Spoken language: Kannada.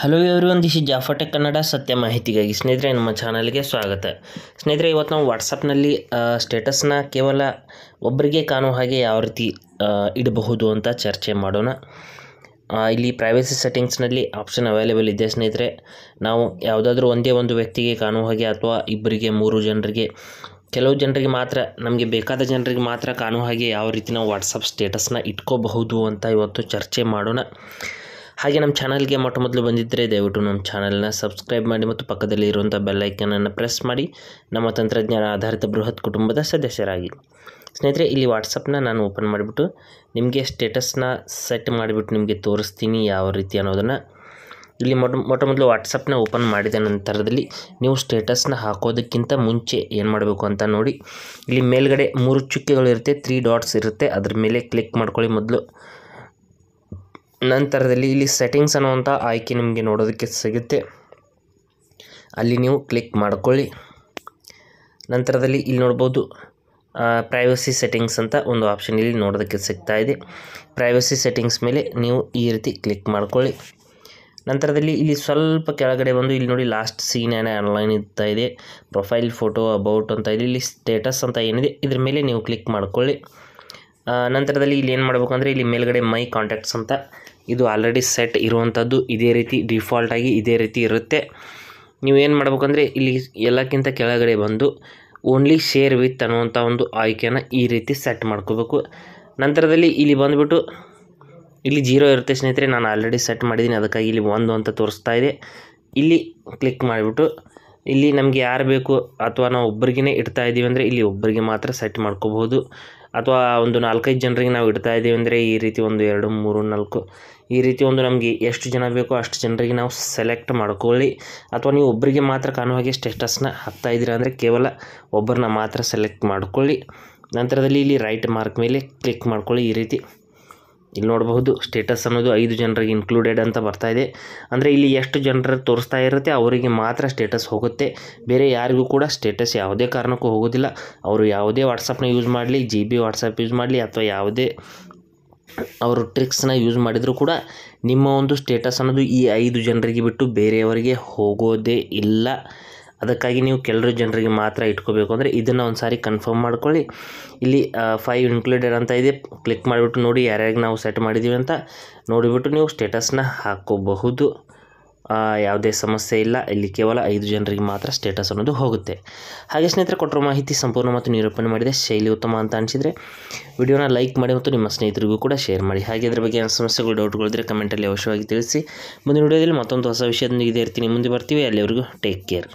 ಹಲೋ ಇವರು ಒಂದಿಷ್ಟು ಜಾಫಟೆ ಕನ್ನಡ ಸತ್ಯ ಮಾಹಿತಿಗಾಗಿ ಸ್ನೇಹಿತರೆ ನಮ್ಮ ಚಾನಲ್ಗೆ ಸ್ವಾಗತ ಸ್ನೇಹಿತರೆ ಇವತ್ತು ನಾವು ವಾಟ್ಸಪ್ನಲ್ಲಿ ಸ್ಟೇಟಸ್ನ ಕೇವಲ ಒಬ್ಬರಿಗೆ ಕಾಣುವ ಹಾಗೆ ಯಾವ ರೀತಿ ಇಡಬಹುದು ಅಂತ ಚರ್ಚೆ ಮಾಡೋಣ ಇಲ್ಲಿ ಪ್ರೈವೇಸಿ ಸೆಟ್ಟಿಂಗ್ಸ್ನಲ್ಲಿ ಆಪ್ಷನ್ ಅವೈಲೇಬಲ್ ಇದೆ ಸ್ನೇಹಿತರೆ ನಾವು ಯಾವುದಾದ್ರೂ ಒಂದೇ ಒಂದು ವ್ಯಕ್ತಿಗೆ ಕಾಣುವ ಹಾಗೆ ಅಥವಾ ಇಬ್ಬರಿಗೆ ಮೂರು ಜನರಿಗೆ ಕೆಲವು ಜನರಿಗೆ ಮಾತ್ರ ನಮಗೆ ಬೇಕಾದ ಜನರಿಗೆ ಮಾತ್ರ ಕಾಣುವ ಹಾಗೆ ಯಾವ ರೀತಿ ನಾವು ವಾಟ್ಸಪ್ ಸ್ಟೇಟಸ್ನ ಇಟ್ಕೋಬಹುದು ಅಂತ ಇವತ್ತು ಚರ್ಚೆ ಮಾಡೋಣ ಹಾಗೆ ನಮ್ಮ ಚಾನಲ್ಗೆ ಮೊಟ್ಟ ಮೊದಲು ಬಂದಿದ್ದರೆ ದಯವಿಟ್ಟು ನಮ್ಮ ಚಾನಲ್ನ ಸಬ್ಸ್ಕ್ರೈಬ್ ಮಾಡಿ ಮತ್ತು ಪಕ್ಕದಲ್ಲಿ ಇರುವಂಥ ಬೆಲ್ಲೈಕನನ್ನು ಪ್ರೆಸ್ ಮಾಡಿ ನಮ್ಮ ತಂತ್ರಜ್ಞಾನ ಆಧಾರಿತ ಬೃಹತ್ ಕುಟುಂಬದ ಸದಸ್ಯರಾಗಿ ಸ್ನೇಹಿತರೆ ಇಲ್ಲಿ ವಾಟ್ಸಪ್ನ ನಾನು ಓಪನ್ ಮಾಡಿಬಿಟ್ಟು ನಿಮಗೆ ಸ್ಟೇಟಸ್ನ ಸೆಟ್ ಮಾಡಿಬಿಟ್ಟು ನಿಮಗೆ ತೋರಿಸ್ತೀನಿ ಯಾವ ರೀತಿ ಅನ್ನೋದನ್ನು ಇಲ್ಲಿ ಮೊಟ್ಟ ಮೊಟ್ಟ ಮೊದಲು ವಾಟ್ಸಪ್ನ ಓಪನ್ ಮಾಡಿದ ನಂತರದಲ್ಲಿ ನೀವು ಸ್ಟೇಟಸ್ನ ಹಾಕೋದಕ್ಕಿಂತ ಮುಂಚೆ ಏನು ಮಾಡಬೇಕು ಅಂತ ನೋಡಿ ಇಲ್ಲಿ ಮೇಲ್ಗಡೆ ಮೂರು ಚುಕ್ಕೆಗಳು ಇರುತ್ತೆ ತ್ರೀ ಡಾಟ್ಸ್ ಇರುತ್ತೆ ಅದ್ರ ಮೇಲೆ ಕ್ಲಿಕ್ ಮಾಡ್ಕೊಳ್ಳಿ ಮೊದಲು ನಂತರದಲ್ಲಿ ಇಲ್ಲಿ ಸೆಟ್ಟಿಂಗ್ಸ್ ಅನ್ನುವಂಥ ಆಯ್ಕೆ ನಿಮಗೆ ನೋಡೋದಕ್ಕೆ ಸಿಗುತ್ತೆ ಅಲ್ಲಿ ನೀವು ಕ್ಲಿಕ್ ಮಾಡ್ಕೊಳ್ಳಿ ನಂತರದಲ್ಲಿ ಇಲ್ಲಿ ನೋಡ್ಬೋದು ಪ್ರೈವಸಿ ಸೆಟ್ಟಿಂಗ್ಸ್ ಅಂತ ಒಂದು ಆಪ್ಷನ್ ಇಲ್ಲಿ ನೋಡೋದಕ್ಕೆ ಸಿಗ್ತಾ ಇದೆ ಪ್ರೈವಸಿ ಸೆಟ್ಟಿಂಗ್ಸ್ ಮೇಲೆ ನೀವು ಈ ರೀತಿ ಕ್ಲಿಕ್ ಮಾಡ್ಕೊಳ್ಳಿ ನಂತರದಲ್ಲಿ ಇಲ್ಲಿ ಸ್ವಲ್ಪ ಕೆಳಗಡೆ ಬಂದು ಇಲ್ಲಿ ನೋಡಿ ಲಾಸ್ಟ್ ಸೀನ್ ಏನೇ ಆನ್ಲೈನ್ ಇರ್ತಾ ಇದೆ ಪ್ರೊಫೈಲ್ ಫೋಟೋ ಅಬೌಟ್ ಅಂತ ಇದೆ ಇಲ್ಲಿ ಸ್ಟೇಟಸ್ ಅಂತ ಏನಿದೆ ಇದ್ರ ಮೇಲೆ ನೀವು ಕ್ಲಿಕ್ ಮಾಡಿಕೊಳ್ಳಿ ನಂತರದಲ್ಲಿ ಇಲ್ಲಿ ಏನು ಮಾಡಬೇಕಂದ್ರೆ ಇಲ್ಲಿ ಮೇಲ್ಗಡೆ ಮೈ ಕಾಂಟ್ಯಾಕ್ಟ್ಸ್ ಅಂತ ಇದು ಆಲ್ರೆಡಿ ಸೆಟ್ ಇರುವಂಥದ್ದು ಇದೇ ರೀತಿ ಡಿಫಾಲ್ಟಾಗಿ ಇದೇ ರೀತಿ ಇರುತ್ತೆ ನೀವು ಏನು ಮಾಡ್ಬೇಕಂದ್ರೆ ಇಲ್ಲಿ ಎಲ್ಲಕ್ಕಿಂತ ಕೆಳಗಡೆ ಬಂದು ಓನ್ಲಿ ಶೇರ್ ವಿತ್ ಅನ್ನುವಂಥ ಒಂದು ಆಯ್ಕೆಯನ್ನು ಈ ರೀತಿ ಸೆಟ್ ಮಾಡ್ಕೋಬೇಕು ನಂತರದಲ್ಲಿ ಇಲ್ಲಿ ಬಂದುಬಿಟ್ಟು ಇಲ್ಲಿ ಜೀರೋ ಇರುತ್ತೆ ಸ್ನೇಹಿತರೆ ನಾನು ಆಲ್ರೆಡಿ ಸೆಟ್ ಮಾಡಿದ್ದೀನಿ ಅದಕ್ಕಾಗಿ ಇಲ್ಲಿ ಒಂದು ಅಂತ ತೋರಿಸ್ತಾ ಇದೆ ಇಲ್ಲಿ ಕ್ಲಿಕ್ ಮಾಡಿಬಿಟ್ಟು ಇಲ್ಲಿ ನಮಗೆ ಯಾರು ಬೇಕು ಅಥವಾ ನಾವು ಒಬ್ಬರಿಗೇ ಇಡ್ತಾ ಇದ್ದೀವಿ ಅಂದರೆ ಇಲ್ಲಿ ಒಬ್ಬರಿಗೆ ಮಾತ್ರ ಸೆಟ್ ಮಾಡ್ಕೋಬಹುದು ಅಥವಾ ಒಂದು ನಾಲ್ಕೈದು ಜನರಿಗೆ ನಾವು ಇಡ್ತಾ ಇದ್ದೀವಿ ಅಂದರೆ ಈ ರೀತಿ ಒಂದು ಎರಡು ಮೂರು ನಾಲ್ಕು ಈ ರೀತಿ ಒಂದು ನಮಗೆ ಎಷ್ಟು ಜನ ಬೇಕೋ ಅಷ್ಟು ಜನರಿಗೆ ನಾವು ಸೆಲೆಕ್ಟ್ ಮಾಡ್ಕೊಳ್ಳಿ ಅಥವಾ ನೀವು ಒಬ್ಬರಿಗೆ ಮಾತ್ರ ಕಾಣುವ ಹಾಗೆ ಸ್ಟೇಟಸ್ನ ಹಾಕ್ತಾ ಇದ್ದೀರಾ ಅಂದರೆ ಕೇವಲ ಒಬ್ಬರನ್ನ ಮಾತ್ರ ಸೆಲೆಕ್ಟ್ ಮಾಡ್ಕೊಳ್ಳಿ ನಂತರದಲ್ಲಿ ಇಲ್ಲಿ ರೈಟ್ ಮಾರ್ಕ್ ಮೇಲೆ ಕ್ಲಿಕ್ ಮಾಡ್ಕೊಳ್ಳಿ ಈ ರೀತಿ ಇಲ್ಲಿ ನೋಡಬಹುದು ಸ್ಟೇಟಸ್ ಅನ್ನೋದು ಐದು ಜನರಿಗೆ ಇನ್ಕ್ಲೂಡೆಡ್ ಅಂತ ಬರ್ತಾ ಇದೆ ಅಂದರೆ ಇಲ್ಲಿ ಎಷ್ಟು ಜನರ ತೋರಿಸ್ತಾ ಇರುತ್ತೆ ಅವರಿಗೆ ಮಾತ್ರ ಸ್ಟೇಟಸ್ ಹೋಗುತ್ತೆ ಬೇರೆ ಯಾರಿಗೂ ಕೂಡ ಸ್ಟೇಟಸ್ ಯಾವುದೇ ಕಾರಣಕ್ಕೂ ಹೋಗೋದಿಲ್ಲ ಅವರು ಯಾವುದೇ ವಾಟ್ಸಪ್ನ ಯೂಸ್ ಮಾಡಲಿ ಜಿ ಬಿ ವಾಟ್ಸಪ್ ಯೂಸ್ ಮಾಡಲಿ ಅಥವಾ ಯಾವುದೇ ಅವರು ಟ್ರಿಕ್ಸ್ನ ಯೂಸ್ ಮಾಡಿದರೂ ಕೂಡ ನಿಮ್ಮ ಒಂದು ಸ್ಟೇಟಸ್ ಅನ್ನೋದು ಈ ಐದು ಜನರಿಗೆ ಬಿಟ್ಟು ಬೇರೆಯವರಿಗೆ ಹೋಗೋದೇ ಇಲ್ಲ ಅದಕ್ಕಾಗಿ ನೀವು ಕೆಲರು ಜನರಿಗೆ ಮಾತ್ರ ಇಟ್ಕೋಬೇಕು ಅಂದರೆ ಇದನ್ನು ಒಂದು ಸಾರಿ ಕನ್ಫರ್ಮ್ ಮಾಡ್ಕೊಳ್ಳಿ ಇಲ್ಲಿ ಫೈವ್ ಇನ್ಕ್ಲೂಡೆಡ್ ಅಂತ ಇದೆ ಕ್ಲಿಕ್ ಮಾಡಿಬಿಟ್ಟು ನೋಡಿ ಯಾರ್ಯಾರಿಗೆ ನಾವು ಸೆಟ್ ಮಾಡಿದ್ದೀವಿ ಅಂತ ನೋಡಿಬಿಟ್ಟು ನೀವು ಸ್ಟೇಟಸ್ನ ಹಾಕೋಬಹುದು ಯಾವುದೇ ಸಮಸ್ಯೆ ಇಲ್ಲ ಇಲ್ಲಿ ಕೇವಲ ಐದು ಜನರಿಗೆ ಮಾತ್ರ ಸ್ಟೇಟಸ್ ಅನ್ನೋದು ಹೋಗುತ್ತೆ ಹಾಗೆ ಸ್ನೇಹಿತರೆ ಕೊಟ್ಟಿರೋ ಮಾಹಿತಿ ಸಂಪೂರ್ಣ ಮತ್ತು ನಿರೂಪಣೆ ಮಾಡಿದೆ ಶೈಲಿ ಉತ್ತಮ ಅಂತ ಅನಿಸಿದರೆ ವಿಡಿಯೋನ ಲೈಕ್ ಮಾಡಿ ಮತ್ತು ನಿಮ್ಮ ಸ್ನೇಹಿತರಿಗೂ ಕೂಡ ಶೇರ್ ಮಾಡಿ ಹಾಗೆ ಅದರ ಬಗ್ಗೆ ಏನು ಸಮಸ್ಯೆಗಳು ಡೌಟ್ಗಳಿದ್ರೆ ಕಮೆಂಟಲ್ಲಿ ಅವಶ್ಯವಾಗಿ ತಿಳಿಸಿ ಮುಂದಿನ ವಿಡಿಯೋದಲ್ಲಿ ಮತ್ತೊಂದು ಹೊಸ ವಿಷಯದೊಂದಿಗೆ ಇದೇ ಇರ್ತೀನಿ ಮುಂದೆ ಬರ್ತೀವಿ ಅಲ್ಲಿವರೆಗೂ ಟೇಕ್ ಕೇರ್